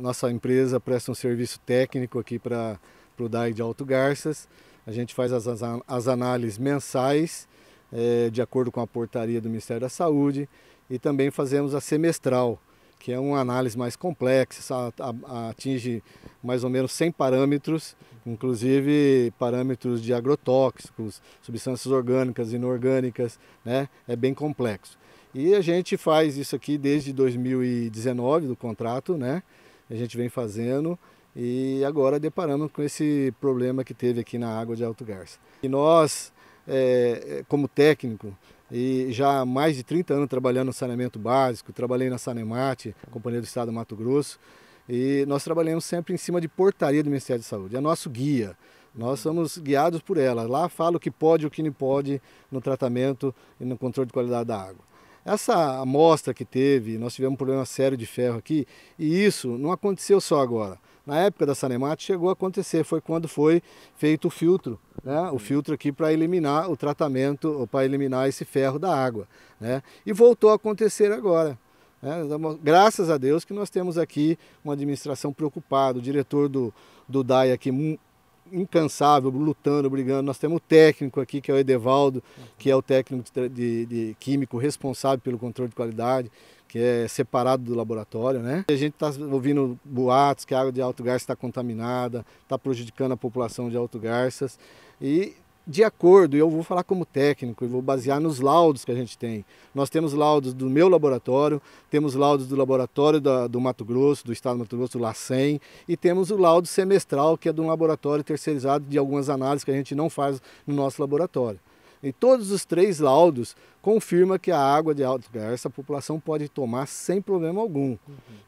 Nossa empresa presta um serviço técnico aqui para o DAI de Alto Garças. A gente faz as, as, as análises mensais, é, de acordo com a portaria do Ministério da Saúde, e também fazemos a semestral, que é uma análise mais complexa, atinge mais ou menos 100 parâmetros, inclusive parâmetros de agrotóxicos, substâncias orgânicas, inorgânicas, né? é bem complexo. E a gente faz isso aqui desde 2019 do contrato, né? a gente vem fazendo e agora deparamos com esse problema que teve aqui na água de Alto Garça. E nós, é, é como técnico, e já há mais de 30 anos trabalhando no saneamento básico, trabalhei na Sanemate, Companhia do Estado do Mato Grosso, e nós trabalhamos sempre em cima de portaria do Ministério da Saúde, é nosso guia. Nós somos guiados por ela. Lá fala o que pode e o que não pode no tratamento e no controle de qualidade da água. Essa amostra que teve, nós tivemos um problema sério de ferro aqui, e isso não aconteceu só agora. Na época da Sanemato chegou a acontecer, foi quando foi feito o filtro, né? o filtro aqui para eliminar o tratamento, para eliminar esse ferro da água. Né? E voltou a acontecer agora. Né? Graças a Deus que nós temos aqui uma administração preocupada, o diretor do, do DAI aqui incansável, lutando, brigando. Nós temos o técnico aqui, que é o Edevaldo, que é o técnico de, de químico responsável pelo controle de qualidade, que é separado do laboratório, né? A gente está ouvindo boatos que a água de Alto Garças está contaminada, está prejudicando a população de Alto Garças. E de acordo, eu vou falar como técnico e vou basear nos laudos que a gente tem. Nós temos laudos do meu laboratório, temos laudos do laboratório da, do Mato Grosso, do Estado do Mato Grosso, do LACEN, e temos o laudo semestral, que é de um laboratório terceirizado de algumas análises que a gente não faz no nosso laboratório. E todos os três laudos confirma que a água de alto a população pode tomar sem problema algum. Uhum.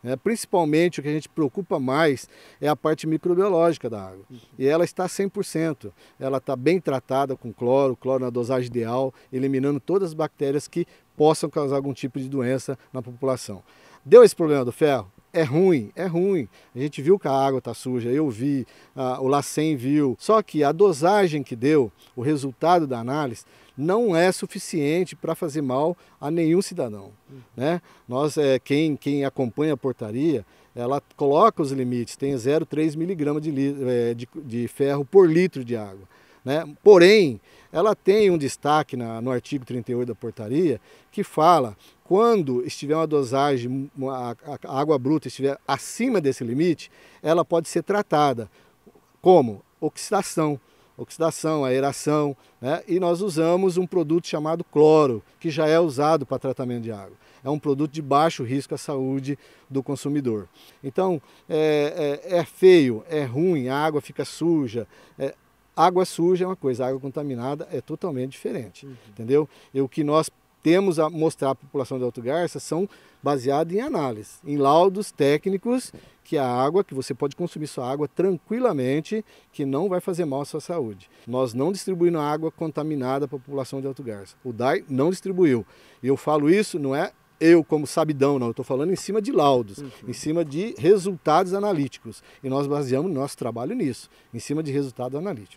É, principalmente o que a gente preocupa mais é a parte microbiológica da água. Uhum. E ela está 100%. Ela está bem tratada com cloro, cloro na dosagem ideal, eliminando todas as bactérias que possam causar algum tipo de doença na população. Deu esse problema do ferro? é ruim, é ruim. A gente viu que a água está suja, eu vi, o Lacem viu. Só que a dosagem que deu, o resultado da análise, não é suficiente para fazer mal a nenhum cidadão. Né? Nós, é, quem, quem acompanha a portaria, ela coloca os limites, tem 0,3 miligramas de, é, de, de ferro por litro de água. Né? Porém, ela tem um destaque na, no artigo 38 da portaria que fala quando estiver uma dosagem, a, a água bruta estiver acima desse limite, ela pode ser tratada como oxidação, oxidação, aeração, né? e nós usamos um produto chamado cloro, que já é usado para tratamento de água. É um produto de baixo risco à saúde do consumidor. Então, é, é, é feio, é ruim, a água fica suja, é, Água suja é uma coisa, água contaminada é totalmente diferente, uhum. entendeu? E o que nós temos a mostrar à população de Alto Garça são baseados em análise, em laudos técnicos que é a água, que você pode consumir sua água tranquilamente, que não vai fazer mal à sua saúde. Nós não distribuímos água contaminada para a população de Alto Garça. O DAI não distribuiu. E eu falo isso, não é eu como sabidão, não. Eu estou falando em cima de laudos, uhum. em cima de resultados analíticos. E nós baseamos nosso trabalho nisso, em cima de resultados analíticos.